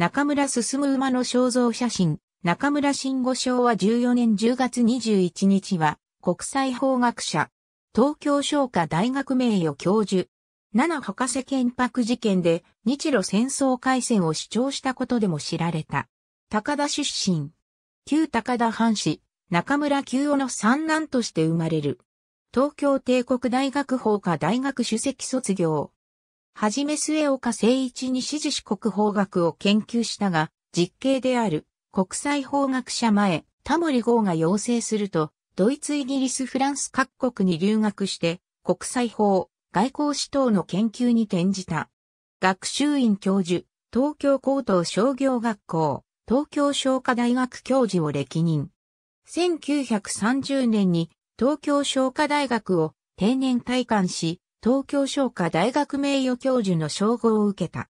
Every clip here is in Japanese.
中村進馬の肖像写真、中村慎吾賞は14年10月21日は、国際法学者、東京商科大学名誉教授、七博士建白事件で日露戦争開戦を主張したことでも知られた。高田出身、旧高田藩士、中村久夫の三男として生まれる。東京帝国大学法科大学主席卒業。はじめ末岡誠一に指示し国法学を研究したが、実刑である国際法学者前、タモリ号が要請すると、ドイツ、イギリス、フランス各国に留学して、国際法、外交史等の研究に転じた。学習院教授、東京高等商業学校、東京商科大学教授を歴任。1930年に東京商科大学を定年退官し、東京商科大学名誉教授の称号を受けた。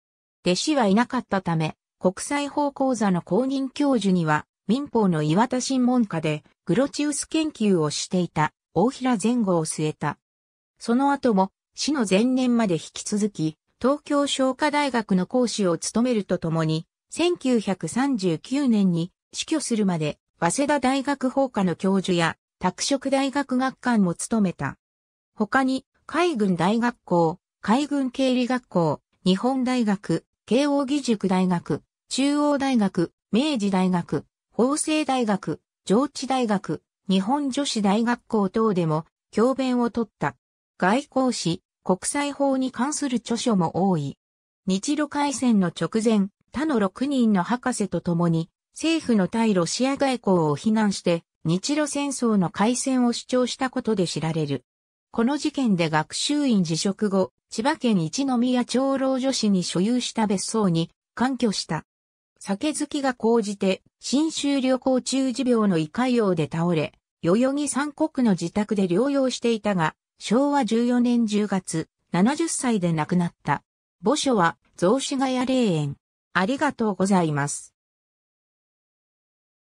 弟子はいなかったため、国際法講座の公認教授には、民法の岩田新門科で、グロチウス研究をしていた、大平前後を据えた。その後も、死の前年まで引き続き、東京商科大学の講師を務めるとともに、1939年に死去するまで、早稲田大学法科の教授や、拓殖大学学官も務めた。他に、海軍大学校、海軍経理学校、日本大学、慶応義塾大学、中央大学、明治大学、法政大学、上智大学、日本女子大学校等でも教鞭を取った。外交史、国際法に関する著書も多い。日露海戦の直前、他の6人の博士と共に、政府の対ロシア外交を非難して、日露戦争の開戦を主張したことで知られる。この事件で学習院辞職後、千葉県一宮長老女子に所有した別荘に、干挙した。酒好きが高じて、新州旅行中持病の胃潰瘍で倒れ、代々木三国の自宅で療養していたが、昭和14年10月、70歳で亡くなった。墓所は、雑司ヶ谷霊園。ありがとうございます。